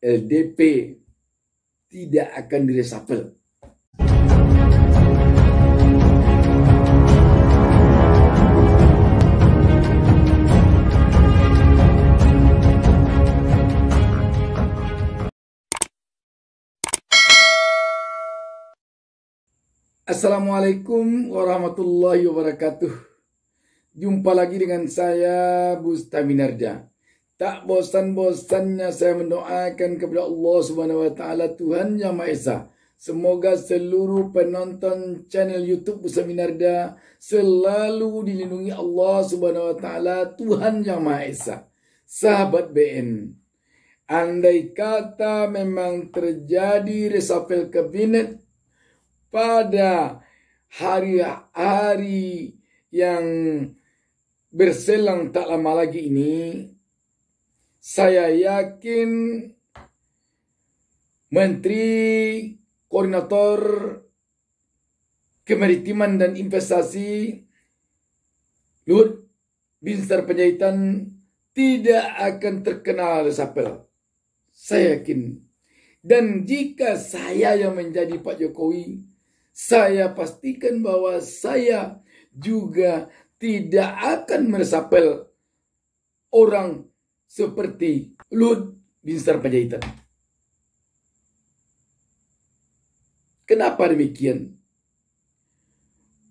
LDP tidak akan diresapel. Assalamualaikum warahmatullahi wabarakatuh. Jumpa lagi dengan saya Bustaminarja. Tak bosan-bosannya saya mendoakan kepada Allah Subhanahu wa taala Tuhan Yang Maha Esa. Semoga seluruh penonton channel YouTube Ustaz Minarda selalu dilindungi Allah Subhanahu wa taala Tuhan Yang Maha Esa. Sahabat BN, andai kata memang terjadi reshuffle kabinet pada hari-hari yang berselang tak lama lagi ini saya yakin Menteri Koordinator Kemaritiman dan Investasi Luhut Binsar Panjaitan tidak akan terkena resapel. Saya yakin. Dan jika saya yang menjadi Pak Jokowi, saya pastikan bahwa saya juga tidak akan meresapel orang seperti Lut bin Sarpanjaitan. Kenapa demikian?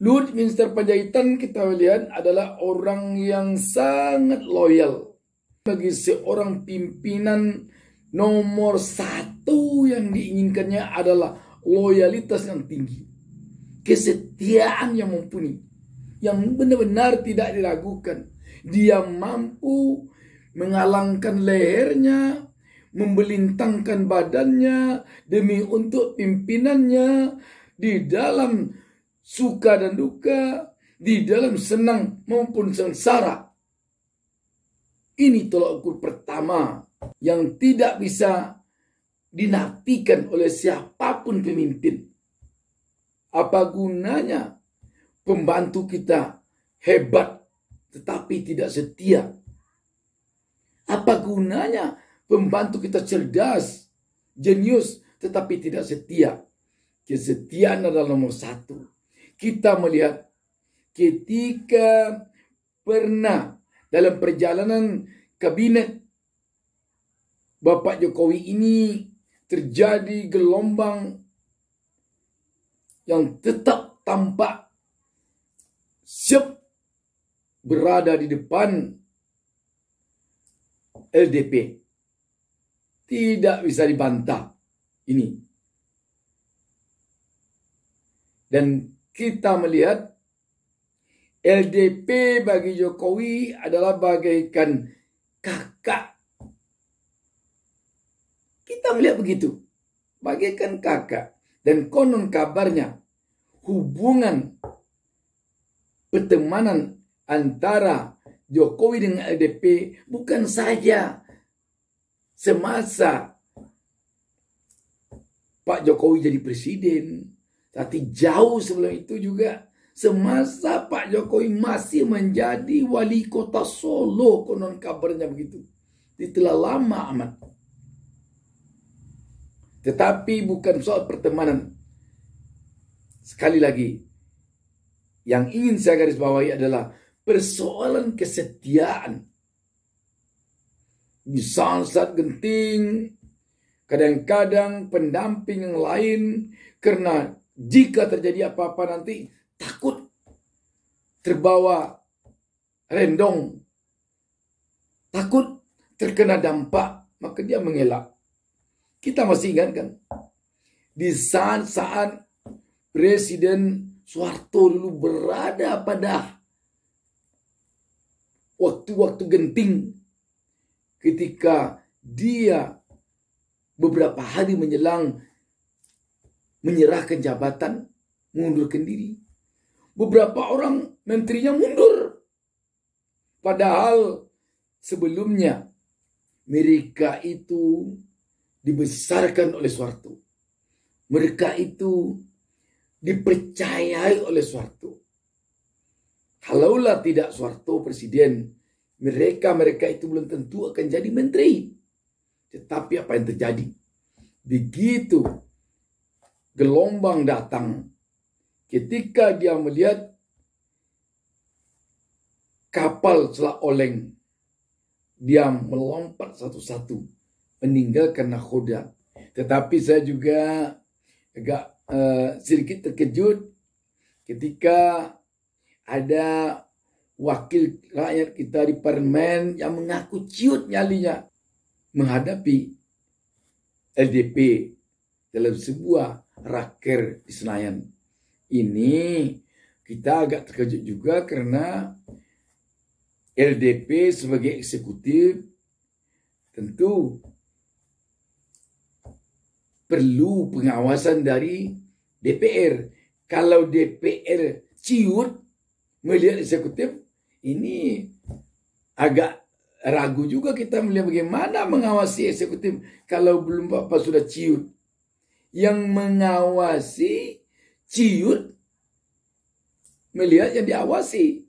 Lut bin Sarpanjaitan kita lihat adalah orang yang sangat loyal bagi seorang pimpinan nomor satu yang diinginkannya adalah loyalitas yang tinggi, kesetiaan yang mumpuni, yang benar-benar tidak diragukan. Dia mampu mengalangkan lehernya, membelintangkan badannya demi untuk pimpinannya di dalam suka dan duka, di dalam senang maupun sengsara. Ini tolak ukur pertama yang tidak bisa dinafikan oleh siapapun pemimpin. Apa gunanya pembantu kita hebat tetapi tidak setia apa gunanya pembantu kita cerdas, jenius, tetapi tidak setia? Kesetiaan adalah nomor satu. Kita melihat ketika pernah dalam perjalanan kabinet Bapak Jokowi ini terjadi gelombang yang tetap tampak siap berada di depan LDP. Tidak bisa dibantah ini. Dan kita melihat LDP bagi Jokowi adalah bagaikan kakak. Kita melihat begitu. Bagaikan kakak. Dan konon kabarnya hubungan pertemanan antara Jokowi dengan LDP bukan saja semasa Pak Jokowi jadi presiden, tapi jauh sebelum itu juga semasa Pak Jokowi masih menjadi wali kota Solo konon kabarnya begitu. Itulah lama amat. Tetapi bukan soal pertemanan. Sekali lagi, yang ingin saya garis bawahi adalah persoalan kesetiaan. Di saat genting, kadang-kadang pendamping yang lain, karena jika terjadi apa-apa nanti, takut terbawa rendong, takut terkena dampak, maka dia mengelak. Kita masih ingat kan? Di saat-saat Presiden Soeharto dulu berada pada waktu-waktu genting ketika dia beberapa hari menjelang menyerahkan jabatan, mengundurkan diri. Beberapa orang menterinya mundur. Padahal sebelumnya mereka itu dibesarkan oleh suatu. Mereka itu dipercayai oleh suatu. Kalaulah tidak Soeharto presiden, mereka-mereka itu belum tentu akan jadi menteri. Tetapi apa yang terjadi? Begitu gelombang datang, ketika dia melihat kapal celak oleng, dia melompat satu-satu, meninggalkan nakhoda. Tetapi saya juga agak uh, sedikit terkejut ketika ada wakil rakyat kita di parlemen yang mengaku ciut nyalinya menghadapi LDP dalam sebuah raker di Senayan. Ini kita agak terkejut juga karena LDP sebagai eksekutif tentu perlu pengawasan dari DPR. Kalau DPR ciut, melihat eksekutif ini agak ragu juga kita melihat bagaimana mengawasi eksekutif kalau belum Bapak sudah ciut. Yang mengawasi ciut melihat yang diawasi.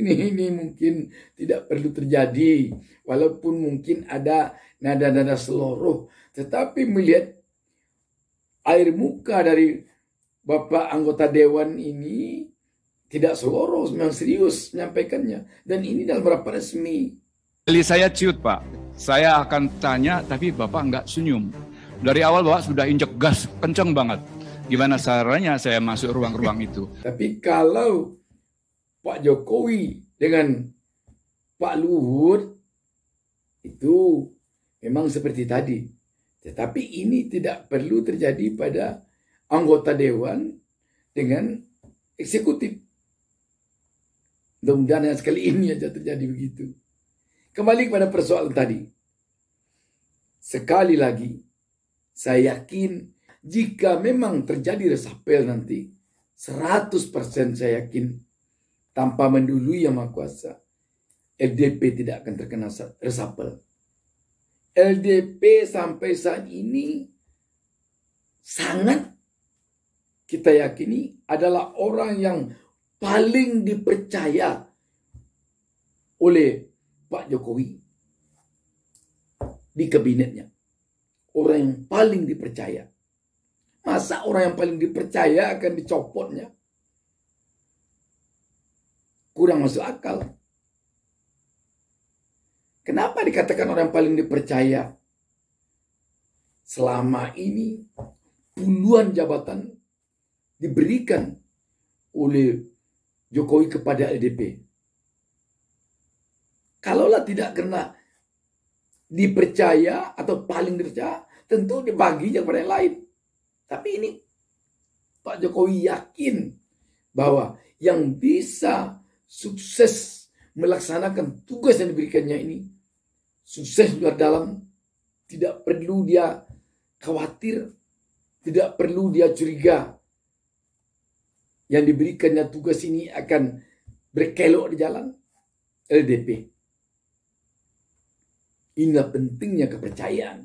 Ini ini mungkin tidak perlu terjadi walaupun mungkin ada nada-nada seluruh tetapi melihat air muka dari Bapak anggota dewan ini tidak seluruh memang serius menyampaikannya. Dan ini dalam rapat resmi. Kali saya ciut Pak, saya akan tanya tapi Bapak nggak senyum. Dari awal Bapak sudah injek gas kenceng banget. Gimana caranya saya masuk ruang-ruang itu? Tapi kalau Pak Jokowi dengan Pak Luhut itu memang seperti tadi. Tetapi ini tidak perlu terjadi pada anggota dewan dengan eksekutif. Mudah-mudahan yang sekali ini aja terjadi begitu. Kembali kepada persoalan tadi. Sekali lagi, saya yakin jika memang terjadi resapel nanti, 100% saya yakin tanpa mendului yang maha kuasa, LDP tidak akan terkena resapel. LDP sampai saat ini sangat kita yakini adalah orang yang paling dipercaya oleh Pak Jokowi di kabinetnya. Orang yang paling dipercaya. Masa orang yang paling dipercaya akan dicopotnya? Kurang masuk akal. Kenapa dikatakan orang yang paling dipercaya? Selama ini puluhan jabatan diberikan oleh Jokowi kepada EDP, Kalaulah tidak kena dipercaya atau paling dipercaya, tentu dibaginya kepada yang lain. Tapi ini Pak Jokowi yakin bahwa yang bisa sukses melaksanakan tugas yang diberikannya ini sukses luar dalam tidak perlu dia khawatir tidak perlu dia curiga yang diberikannya tugas ini akan berkelok di jalan LDP. Inilah pentingnya kepercayaan.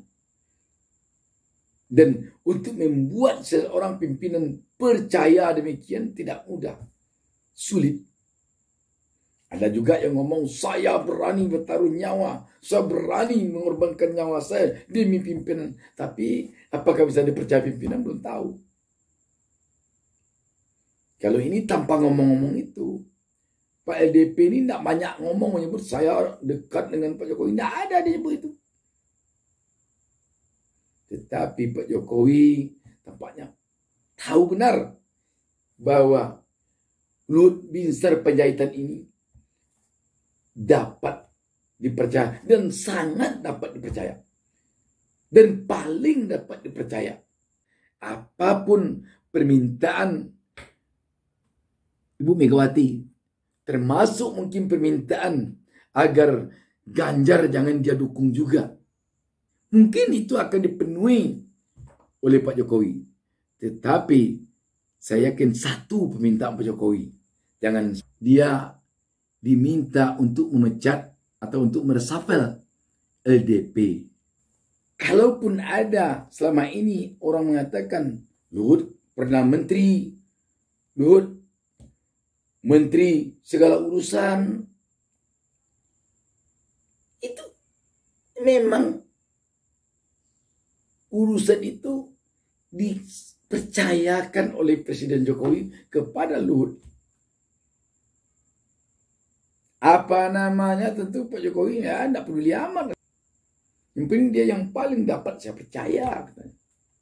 Dan untuk membuat seorang pimpinan percaya demikian tidak mudah. Sulit. Ada juga yang ngomong, saya berani bertaruh nyawa. Saya berani mengorbankan nyawa saya demi pimpinan. Tapi apakah bisa dipercaya pimpinan? Belum tahu. Kalau ini tanpa ngomong-ngomong itu, Pak LDP ini tidak banyak ngomong menyebut saya dekat dengan Pak Jokowi. Tidak ada dia nyebut itu. Tetapi Pak Jokowi tampaknya tahu benar bahwa Luhut Binsar Penjahitan ini dapat dipercaya dan sangat dapat dipercaya dan paling dapat dipercaya apapun permintaan Ibu Megawati. Termasuk mungkin permintaan agar Ganjar jangan dia dukung juga. Mungkin itu akan dipenuhi oleh Pak Jokowi. Tetapi saya yakin satu permintaan Pak Jokowi. Jangan dia diminta untuk memecat atau untuk meresapel LDP. Kalaupun ada selama ini orang mengatakan Luhut Perdana Menteri, Luhut menteri segala urusan. Itu memang urusan itu dipercayakan oleh Presiden Jokowi kepada Luhut. Apa namanya tentu Pak Jokowi ya tidak perlu amat. Mungkin dia yang paling dapat saya percaya.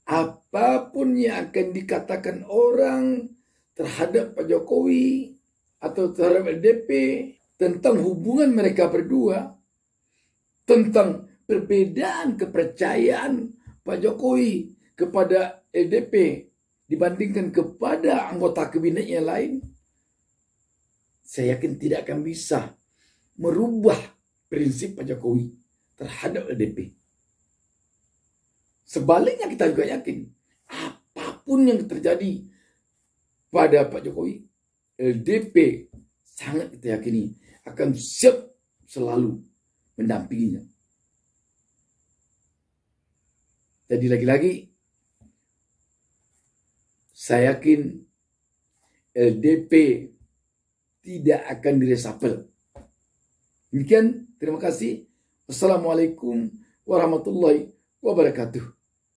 Apapun yang akan dikatakan orang terhadap Pak Jokowi atau terhadap LDP, tentang hubungan mereka berdua, tentang perbedaan kepercayaan Pak Jokowi kepada LDP dibandingkan kepada anggota kabinet yang lain, saya yakin tidak akan bisa merubah prinsip Pak Jokowi terhadap LDP. Sebaliknya kita juga yakin, apapun yang terjadi pada Pak Jokowi, LDP sangat kita yakini akan siap selalu mendampinginya. Jadi lagi-lagi saya yakin LDP tidak akan diresapel. Demikian, terima kasih. Wassalamualaikum warahmatullahi wabarakatuh.